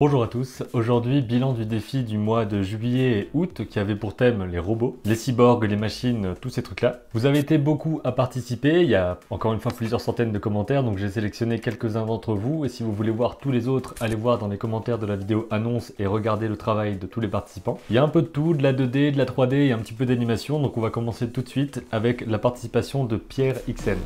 Bonjour à tous, aujourd'hui bilan du défi du mois de juillet et août qui avait pour thème les robots, les cyborgs, les machines, tous ces trucs là. Vous avez été beaucoup à participer, il y a encore une fois plusieurs centaines de commentaires donc j'ai sélectionné quelques-uns d'entre vous et si vous voulez voir tous les autres allez voir dans les commentaires de la vidéo annonce et regardez le travail de tous les participants. Il y a un peu de tout, de la 2D, de la 3D et un petit peu d'animation donc on va commencer tout de suite avec la participation de Pierre XN.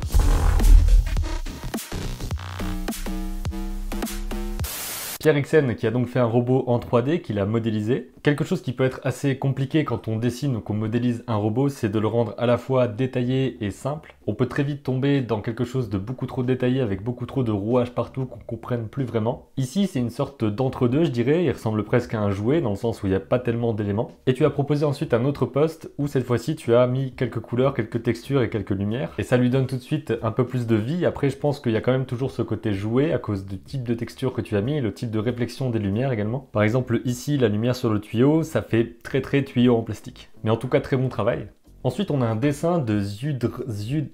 Pierre qui a donc fait un robot en 3D qu'il a modélisé. Quelque chose qui peut être assez compliqué quand on dessine ou qu'on modélise un robot, c'est de le rendre à la fois détaillé et simple. On peut très vite tomber dans quelque chose de beaucoup trop détaillé avec beaucoup trop de rouages partout qu'on comprenne plus vraiment. Ici, c'est une sorte d'entre-deux, je dirais. Il ressemble presque à un jouet dans le sens où il n'y a pas tellement d'éléments. Et tu as proposé ensuite un autre poste où cette fois-ci tu as mis quelques couleurs, quelques textures et quelques lumières. Et ça lui donne tout de suite un peu plus de vie. Après, je pense qu'il y a quand même toujours ce côté jouet à cause du type de texture que tu as mis et le type réflexion des lumières également. Par exemple ici, la lumière sur le tuyau, ça fait très très tuyau en plastique. Mais en tout cas, très bon travail. Ensuite, on a un dessin de Ziudr...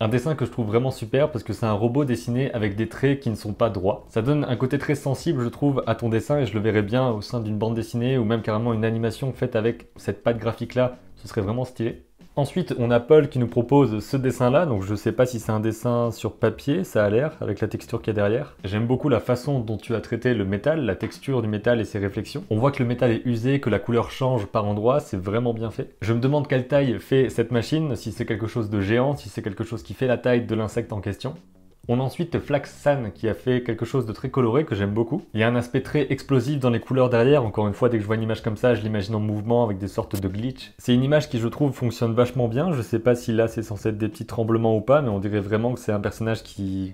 Un dessin que je trouve vraiment super parce que c'est un robot dessiné avec des traits qui ne sont pas droits. Ça donne un côté très sensible, je trouve, à ton dessin et je le verrais bien au sein d'une bande dessinée ou même carrément une animation faite avec cette pâte graphique là. Ce serait vraiment stylé. Ensuite, on a Paul qui nous propose ce dessin-là. Donc, je ne sais pas si c'est un dessin sur papier, ça a l'air, avec la texture qu'il y a derrière. J'aime beaucoup la façon dont tu as traité le métal, la texture du métal et ses réflexions. On voit que le métal est usé, que la couleur change par endroits, c'est vraiment bien fait. Je me demande quelle taille fait cette machine, si c'est quelque chose de géant, si c'est quelque chose qui fait la taille de l'insecte en question. On a ensuite San qui a fait quelque chose de très coloré que j'aime beaucoup. Il y a un aspect très explosif dans les couleurs derrière. Encore une fois, dès que je vois une image comme ça, je l'imagine en mouvement avec des sortes de glitch. C'est une image qui, je trouve, fonctionne vachement bien. Je sais pas si là c'est censé être des petits tremblements ou pas, mais on dirait vraiment que c'est un personnage qui.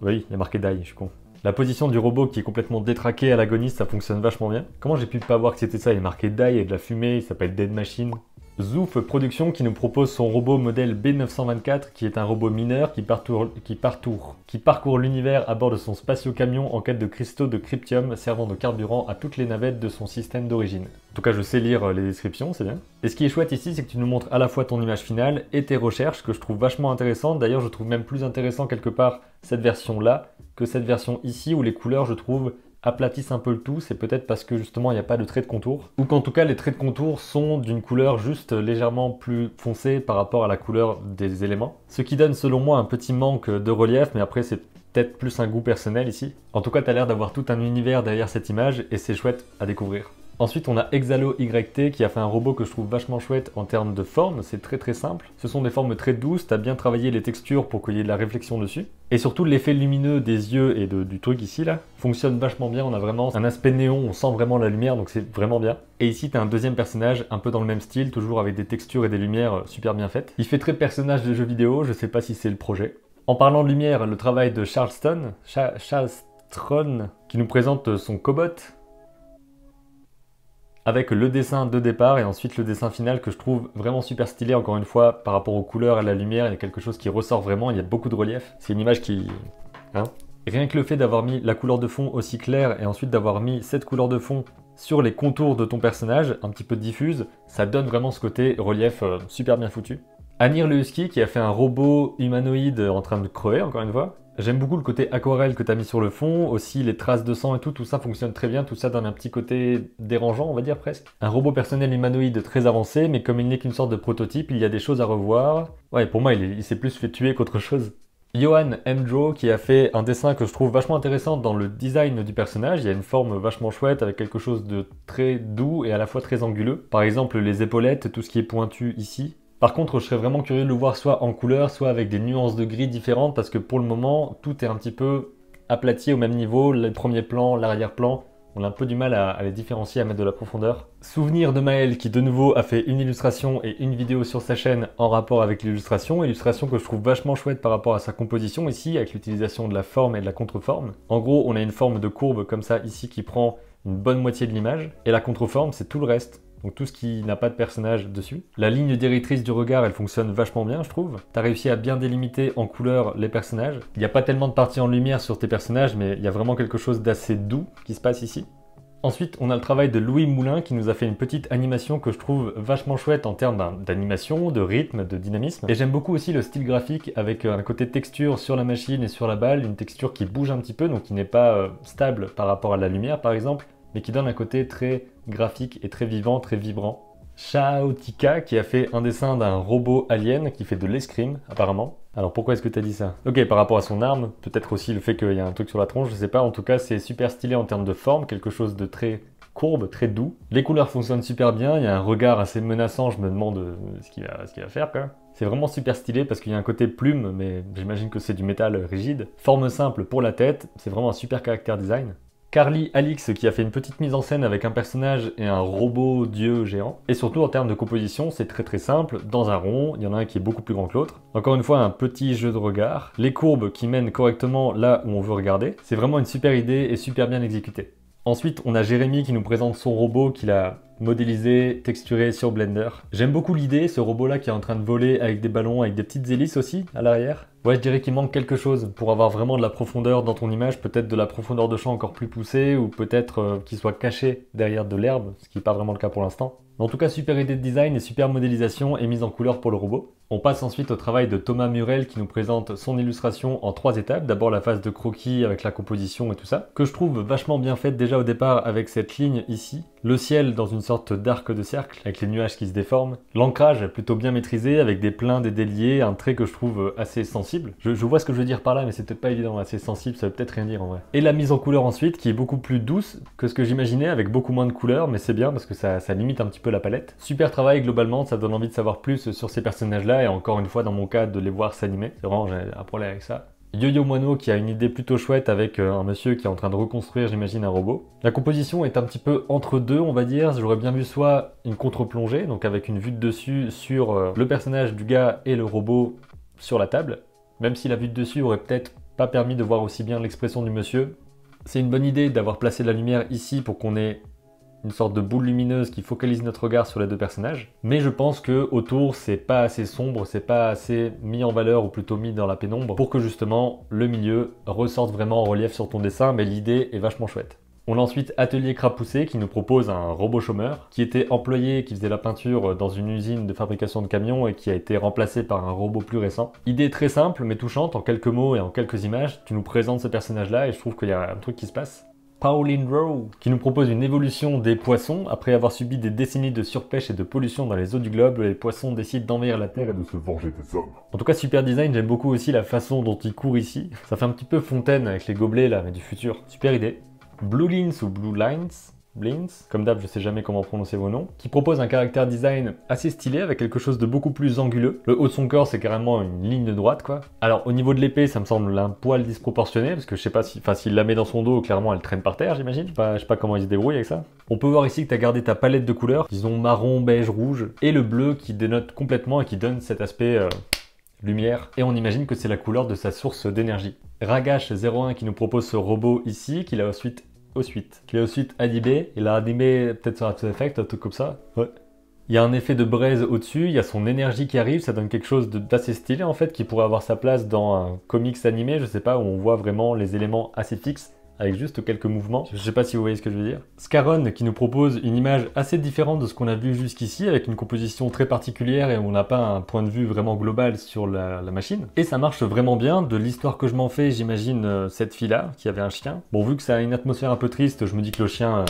Oui, il y a marqué die, je suis con. La position du robot qui est complètement détraqué à l'agoniste, ça fonctionne vachement bien. Comment j'ai pu pas voir que c'était ça Il est marqué die, il y a de la fumée, il s'appelle Dead Machine. Zouf Production qui nous propose son robot modèle B924 qui est un robot mineur qui, qui, qui parcourt l'univers à bord de son spatio-camion en quête de cristaux de cryptium servant de carburant à toutes les navettes de son système d'origine. En tout cas, je sais lire euh, les descriptions, c'est bien. Et ce qui est chouette ici, c'est que tu nous montres à la fois ton image finale et tes recherches que je trouve vachement intéressantes. D'ailleurs, je trouve même plus intéressant quelque part cette version là que cette version ici où les couleurs, je trouve, aplatissent un peu le tout, c'est peut-être parce que justement il n'y a pas de traits de contour, ou qu'en tout cas les traits de contour sont d'une couleur juste légèrement plus foncée par rapport à la couleur des éléments, ce qui donne selon moi un petit manque de relief, mais après c'est peut-être plus un goût personnel ici. En tout cas, tu as l'air d'avoir tout un univers derrière cette image et c'est chouette à découvrir. Ensuite, on a Exalo YT qui a fait un robot que je trouve vachement chouette en termes de forme. C'est très très simple. Ce sont des formes très douces. Tu as bien travaillé les textures pour qu'il y ait de la réflexion dessus. Et surtout, l'effet lumineux des yeux et du truc ici là fonctionne vachement bien. On a vraiment un aspect néon. On sent vraiment la lumière, donc c'est vraiment bien. Et ici, tu as un deuxième personnage un peu dans le même style, toujours avec des textures et des lumières euh, super bien faites. Il fait très personnage de jeux vidéo. Je sais pas si c'est le projet. En parlant de lumière, le travail de Charleston, Charleston, qui nous présente son cobot avec le dessin de départ et ensuite le dessin final que je trouve vraiment super stylé encore une fois par rapport aux couleurs à la lumière il y a quelque chose qui ressort vraiment il y a beaucoup de relief c'est une image qui hein, rien que le fait d'avoir mis la couleur de fond aussi claire et ensuite d'avoir mis cette couleur de fond sur les contours de ton personnage un petit peu diffuse ça donne vraiment ce côté relief euh, super bien foutu Anir le qui a fait un robot humanoïde en train de crever encore une fois J'aime beaucoup le côté aquarelle que tu as mis sur le fond, aussi les traces de sang et tout, tout ça fonctionne très bien, tout ça donne un petit côté dérangeant, on va dire presque. Un robot personnel humanoïde très avancé, mais comme il n'est qu'une sorte de prototype, il y a des choses à revoir. Ouais, pour moi, il s'est plus fait tuer qu'autre chose. Johan M. Joe qui a fait un dessin que je trouve vachement intéressant dans le design du personnage. Il y a une forme vachement chouette avec quelque chose de très doux et à la fois très anguleux. Par exemple, les épaulettes, tout ce qui est pointu ici. Par contre, je serais vraiment curieux de le voir soit en couleur, soit avec des nuances de gris différentes, parce que pour le moment, tout est un petit peu aplati au même niveau, Le premier plan, l'arrière-plan, on a un peu du mal à, les différencier, à mettre de la profondeur. Souvenir de Maël qui de nouveau a fait une illustration et une vidéo sur sa chaîne en rapport avec l'illustration, illustration que je trouve vachement chouette par rapport à sa composition ici, avec l'utilisation de la forme et de la contreforme. En gros, on a une forme de courbe comme ça ici qui prend une bonne moitié de l'image, et la contreforme c'est tout le reste donc tout ce qui n'a pas de personnage dessus. La ligne directrice du regard, elle fonctionne vachement bien, je trouve. T'as réussi à bien délimiter en couleur les personnages. Il n'y a pas tellement de parties en lumière sur tes personnages, mais il y a vraiment quelque chose d'assez doux qui se passe ici. Ensuite, on a le travail de Louis Moulin qui nous a fait une petite animation que je trouve vachement chouette en termes d'animation, de rythme, de dynamisme. Et j'aime beaucoup aussi le style graphique avec euh, un côté texture sur la machine et sur la balle, une texture qui bouge un petit peu, donc qui n'est pas euh, stable par rapport à la lumière par exemple, mais qui donne un côté très graphique et très vivant, très vibrant. Chaotica qui a fait un dessin d'un robot alien qui fait de l'escrime apparemment. Alors pourquoi est-ce que tu as dit ça Ok, par rapport à son arme, peut-être aussi le fait qu'il y a un truc sur la tronche, je sais pas. En tout cas, c'est super stylé en termes de forme, quelque chose de très courbe, très doux. Les couleurs fonctionnent super bien, il y a un regard assez menaçant, je me demande euh, ce qu'il va, faire quoi. C'est vraiment super stylé parce qu'il y a un côté plume, mais j'imagine que c'est du métal rigide. Forme simple pour la tête, c'est vraiment un super caractère design. Carly Alix qui a fait une petite mise en scène avec un personnage et un robot dieu géant. Et surtout en termes de composition, c'est très très simple. Dans un rond, il y en a un qui est beaucoup plus grand que l'autre. Encore une fois, un petit jeu de regard. Les courbes qui mènent correctement là où on veut regarder. C'est vraiment une super idée et super bien exécutée. Ensuite, on a Jérémy qui nous présente son robot qu'il a modélisé, texturé sur Blender. J'aime beaucoup l'idée, ce robot-là qui est en train de voler avec des ballons, avec des petites hélices aussi à l'arrière. Ouais, je dirais qu'il manque quelque chose pour avoir vraiment de la profondeur dans ton image, peut-être de la profondeur de champ encore plus poussée, ou peut-être euh, qu'il soit caché derrière de l'herbe, ce qui n'est pas vraiment le cas pour l'instant. En tout cas, super idée de design et super modélisation et mise en couleur pour le robot. On passe ensuite au travail de Thomas Murel qui nous présente son illustration en trois étapes. D'abord la phase de croquis avec la composition et tout ça, que je trouve vachement bien faite déjà au départ avec cette ligne ici. Le ciel dans une sorte d'arc de cercle avec les nuages qui se déforment. L'ancrage plutôt bien maîtrisé avec des pleins, des déliés, un trait que je trouve assez sensible. Je, vois ce que je veux dire par là mais c'est peut-être pas évident, assez sensible ça veut peut-être rien dire en vrai. Et la mise en couleur ensuite qui est beaucoup plus douce que ce que j'imaginais avec beaucoup moins de couleurs mais c'est bien parce que ça limite un petit peu la palette. Super travail globalement, ça donne envie de savoir plus sur ces personnages là et encore une fois dans mon cas de les voir s'animer. C'est vraiment, j'ai un problème avec ça. Yo-Yo Moano qui a une idée plutôt chouette avec euh, un monsieur qui est en train de reconstruire, j'imagine, un robot. La composition est un petit peu entre deux, on va dire. J'aurais bien vu soit une contre-plongée, donc avec une vue de dessus sur euh, le personnage du gars et le robot sur la table. Même si la vue de dessus aurait peut-être pas permis de voir aussi bien l'expression du monsieur. C'est une bonne idée d'avoir placé la lumière ici pour qu'on ait une sorte de boule lumineuse qui focalise notre regard sur les deux personnages. Mais je pense que autour, c'est pas assez sombre, c'est pas assez mis en valeur ou plutôt mis dans la pénombre pour que justement le milieu ressorte vraiment en relief sur ton dessin. Mais l'idée est vachement chouette. On a ensuite Atelier Crapoussé qui nous propose un robot chômeur qui était employé, qui faisait la peinture dans une usine de fabrication de camions et qui a été remplacé par un robot plus récent. Idée très simple mais touchante, en quelques mots et en quelques images, tu nous présentes ce personnage là et je trouve qu'il y a un truc qui se passe. Pauline Rowe, qui nous propose une évolution des poissons. Après avoir subi des décennies de surpêche et de pollution dans les eaux du globe, les poissons décident d'envahir la Terre et de se venger des hommes. En tout cas, super design, j'aime beaucoup aussi la façon dont ils courent ici. Ça fait un petit peu fontaine avec les gobelets là, mais du futur. Super idée. Blue Lines ou Blue Lines, Blinds, comme d'hab je sais jamais comment prononcer vos noms, qui propose un caractère design assez stylé avec quelque chose de beaucoup plus anguleux. Le haut de son corps c'est carrément une ligne droite quoi. Alors au niveau de l'épée ça me semble un poil disproportionné parce que je sais pas si, enfin s'il la met dans son dos clairement elle traîne par terre j'imagine. je sais pas comment il se débrouille avec ça. On peut voir ici que tu as gardé ta palette de couleurs, disons marron, beige, rouge et le bleu qui dénote complètement et qui donne cet aspect euh, lumière. Et on imagine que c'est la couleur de sa source d'énergie. Ragash01 qui nous propose ce robot ici, qu'il a ensuite au suite. est est ensuite animé, il a animé peut-être sur After Effects, un truc comme ça. Ouais. Il y a un effet de braise au-dessus, il y a son énergie qui arrive, ça donne quelque chose d'assez stylé en fait, qui pourrait avoir sa place dans un comics animé, je sais pas, où on voit vraiment les éléments assez fixes avec juste quelques mouvements. Je sais pas si vous voyez ce que je veux dire. Scaron qui nous propose une image assez différente de ce qu'on a vu jusqu'ici, avec une composition très particulière et on n'a pas un point de vue vraiment global sur la, machine. Et ça marche vraiment bien. De l'histoire que je m'en fais, j'imagine euh, cette fille-là qui avait un chien. Bon, vu que ça a une atmosphère un peu triste, je me dis que le chien, euh,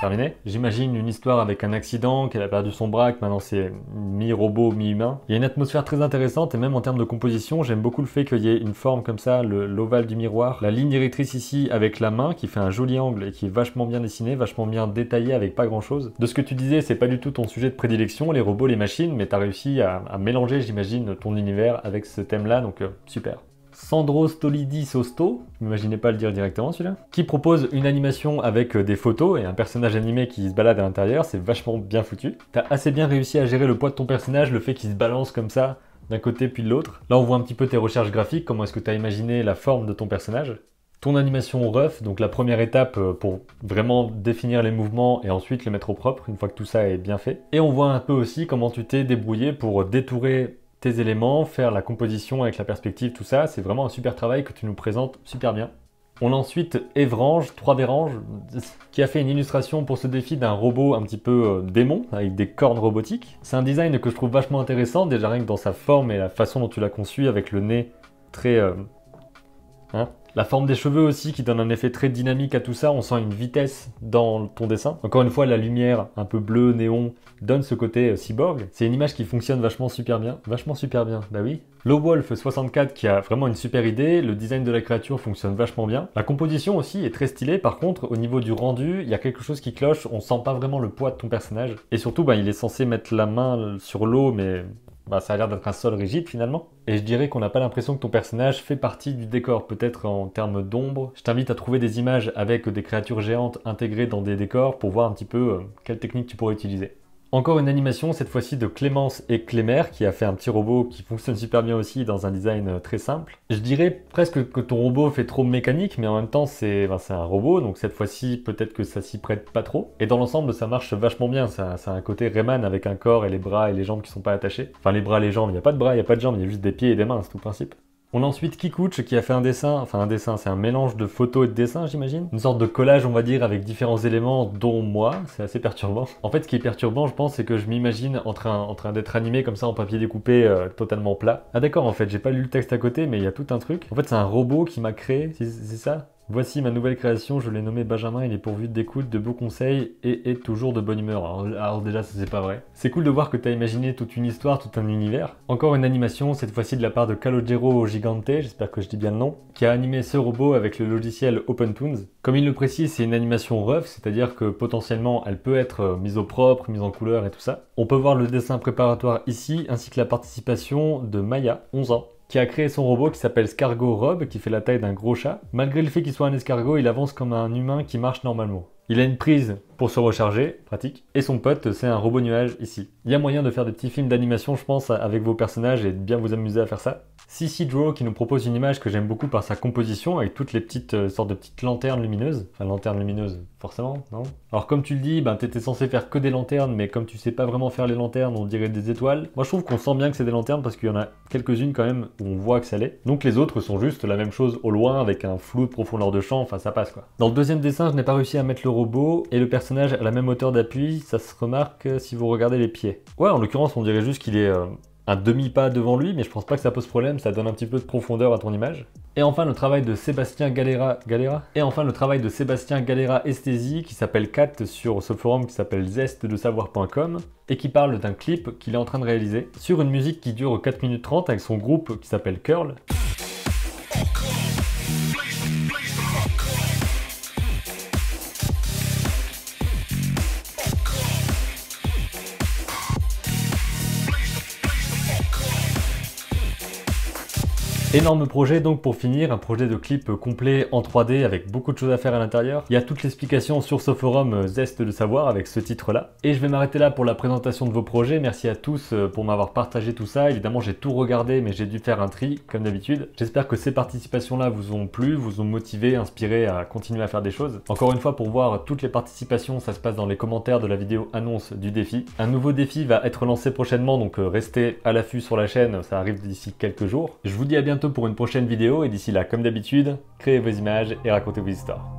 Terminé. J'imagine une histoire avec un accident, qu'elle a perdu son bras, que maintenant c'est mi-robot, mi-humain. Il y a une atmosphère très intéressante et même en termes de composition, j'aime beaucoup le fait qu'il y ait une forme comme ça, l'ovale du miroir. La ligne directrice ici avec la main qui fait un joli angle et qui est vachement bien dessiné, vachement bien détaillé avec pas grand chose. De ce que tu disais, c'est pas du tout ton sujet de prédilection, les robots, les machines, mais t'as réussi à, mélanger, j'imagine, ton univers avec ce thème-là, donc euh, super. Sandro Stolidi Sosto, je pas le dire directement celui-là, qui propose une animation avec euh, des photos et un personnage animé qui se balade à l'intérieur, c'est vachement bien foutu. T'as assez bien réussi à gérer le poids de ton personnage, le fait qu'il se balance comme ça d'un côté puis de l'autre. Là on voit un petit peu tes recherches graphiques, comment est-ce que tu as imaginé la forme de ton personnage. Ton animation rough, donc la première étape euh, pour vraiment définir les mouvements et ensuite les mettre au propre, une fois que tout ça est bien fait. Et on voit un peu aussi comment tu t'es débrouillé pour détourer tes éléments, faire la composition avec la perspective, tout ça, c'est vraiment un super travail que tu nous présentes super bien. On a ensuite Evrange, 3 Range, qui a fait une illustration pour ce défi d'un robot un petit peu euh, démon, avec des cornes robotiques. C'est un design que je trouve vachement intéressant, déjà rien que dans sa forme et la façon dont tu l'as conçu, avec le nez très... Euh, hein, la forme des cheveux aussi qui donne un effet très dynamique à tout ça. On sent une vitesse dans ton dessin. Encore une fois, la lumière un peu bleue, néon, donne ce côté euh, cyborg. C'est une image qui fonctionne vachement super bien. Vachement super bien, bah oui. Low Wolf 64 qui a vraiment une super idée, le design de la créature fonctionne vachement bien. La composition aussi est très stylée, par contre au niveau du rendu, il y a quelque chose qui cloche, on sent pas vraiment le poids de ton personnage. Et surtout, bah, il est censé mettre la main sur l'eau, mais bah, ça a l'air d'être un sol rigide finalement. Et je dirais qu'on n'a pas l'impression que ton personnage fait partie du décor, peut-être en termes d'ombre. Je t'invite à trouver des images avec des créatures géantes intégrées dans des décors pour voir un petit peu euh, quelle technique tu pourrais utiliser. Encore une animation, cette fois-ci de Clémence et Clémère qui a fait un petit robot qui fonctionne super bien aussi dans un design euh, très simple. Je dirais presque que ton robot fait trop mécanique, mais en même temps, ben, c'est un robot, donc cette fois-ci, peut-être que ça s'y prête pas trop. Et dans l'ensemble, ça marche vachement bien. Ça, un côté Rayman avec un corps et les bras et les jambes qui sont pas attachés. Enfin, les bras, les jambes, il n'y a pas de bras, il n'y a pas de jambes, il y a juste des pieds et des mains, c'est tout le principe. On a ensuite Kikuch qui a fait un dessin, enfin un dessin, c'est un mélange de photos et de dessins j'imagine. Une sorte de collage on va dire avec différents éléments dont moi, c'est assez perturbant. En fait ce qui est perturbant je pense c'est que je m'imagine en train, d'être animé comme ça en papier découpé euh, totalement plat. Ah d'accord en fait j'ai pas lu le texte à côté mais il y a tout un truc. En fait c'est un robot qui m'a créé, c'est ça Voici ma nouvelle création, je l'ai nommé Benjamin, il est pourvu d'écoute, de beaux conseils et est toujours de bonne humeur. Alors, déjà, ça c'est pas vrai. C'est cool de voir que t'as imaginé toute une histoire, tout un univers. Encore une animation, cette fois-ci de la part de Calogero Gigante, j'espère que je dis bien le nom, qui a animé ce robot avec le logiciel OpenToons. Comme il le précise, c'est une animation rough, c'est-à-dire que potentiellement elle peut être euh, mise au propre, mise en couleur et tout ça. On peut voir le dessin préparatoire ici, ainsi que la participation de Maya, 11 ans, qui a créé son robot qui s'appelle Scargo Rob, qui fait la taille d'un gros chat. Malgré le fait qu'il soit un escargot, il avance comme un humain qui marche normalement. Il a une prise pour se recharger, pratique. Et son pote, c'est un robot nuage ici. Il y a moyen de faire des petits films d'animation, je pense, avec vos personnages et de bien vous amuser à faire ça. CC Draw qui nous propose une image que j'aime beaucoup par sa composition avec toutes les petites euh, sortes de petites lanternes lumineuses. Enfin, lanternes lumineuses, forcément, non Alors, comme tu le dis, ben, t'étais censé faire que des lanternes, mais comme tu sais pas vraiment faire les lanternes, on dirait des étoiles. Moi, je trouve qu'on sent bien que c'est des lanternes parce qu'il y en a quelques-unes quand même où on voit que ça l'est. Donc, les autres sont juste la même chose au loin avec un flou de profondeur de champ. Enfin, ça passe quoi. Dans le deuxième dessin, je n'ai pas réussi à mettre le et le personnage à la même hauteur d'appui, ça se remarque euh, si vous regardez les pieds. Ouais, en l'occurrence, on dirait juste qu'il est euh, un demi-pas devant lui, mais je pense pas que ça pose problème, ça donne un petit peu de profondeur à ton image. Et enfin le travail de Sébastien Galera, Galera Et enfin le travail de Sébastien Galera Esthésie qui s'appelle Cat sur ce forum qui s'appelle zestdesavoir.com et qui parle d'un clip qu'il est en train de réaliser sur une musique qui dure 4 minutes 30 avec son groupe qui s'appelle Curl. Énorme projet donc pour finir, un projet de clip complet en 3D avec beaucoup de choses à faire à l'intérieur. Il y a toute l'explication sur ce forum Zeste de Savoir avec ce titre là. Et je vais m'arrêter là pour la présentation de vos projets. Merci à tous euh, pour m'avoir partagé tout ça. Évidemment j'ai tout regardé mais j'ai dû faire un tri comme d'habitude. J'espère que ces participations là vous ont plu, vous ont motivé, inspiré à continuer à faire des choses. Encore une fois pour voir toutes les participations ça se passe dans les commentaires de la vidéo annonce du défi. Un nouveau défi va être lancé prochainement donc euh, restez à l'affût sur la chaîne, ça arrive d'ici quelques jours. Je vous dis à bientôt pour une prochaine vidéo et d'ici là, comme d'habitude, créez vos images et racontez vos histoires.